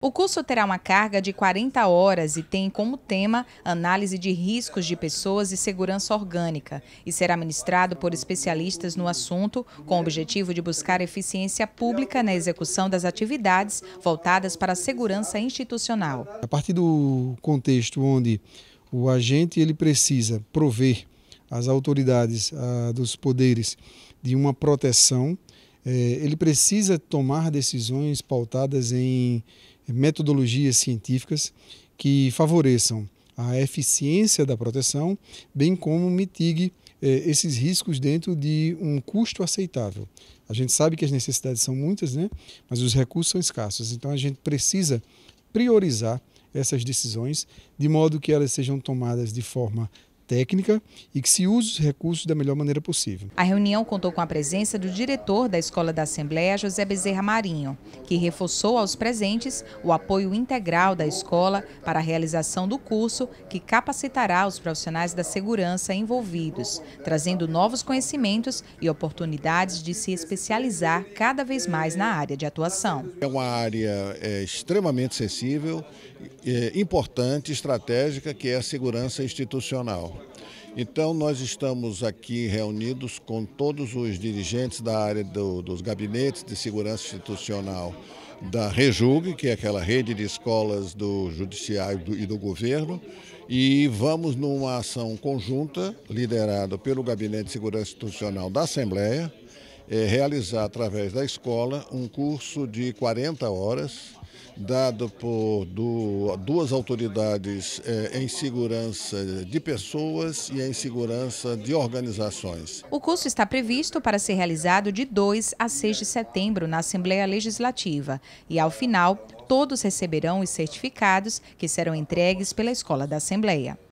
O curso terá uma carga de 40 horas e tem como tema análise de riscos de pessoas e segurança orgânica e será ministrado por especialistas no assunto com o objetivo de buscar eficiência pública na execução das atividades voltadas para a segurança institucional. A partir do contexto onde o agente ele precisa prover às autoridades a, dos poderes de uma proteção, é, ele precisa tomar decisões pautadas em metodologias científicas que favoreçam a eficiência da proteção, bem como mitigue eh, esses riscos dentro de um custo aceitável. A gente sabe que as necessidades são muitas, né? mas os recursos são escassos, então a gente precisa priorizar essas decisões de modo que elas sejam tomadas de forma técnica e que se use os recursos da melhor maneira possível. A reunião contou com a presença do diretor da Escola da Assembleia, José Bezerra Marinho, que reforçou aos presentes o apoio integral da escola para a realização do curso que capacitará os profissionais da segurança envolvidos, trazendo novos conhecimentos e oportunidades de se especializar cada vez mais na área de atuação. É uma área é, extremamente sensível, é, importante, estratégica, que é a segurança institucional. Então, nós estamos aqui reunidos com todos os dirigentes da área do, dos gabinetes de segurança institucional da Rejug, que é aquela rede de escolas do Judiciário e do governo, e vamos numa ação conjunta, liderada pelo Gabinete de Segurança Institucional da Assembleia, é, realizar através da escola um curso de 40 horas dado por duas autoridades é, em segurança de pessoas e em segurança de organizações. O curso está previsto para ser realizado de 2 a 6 de setembro na Assembleia Legislativa e, ao final, todos receberão os certificados que serão entregues pela Escola da Assembleia.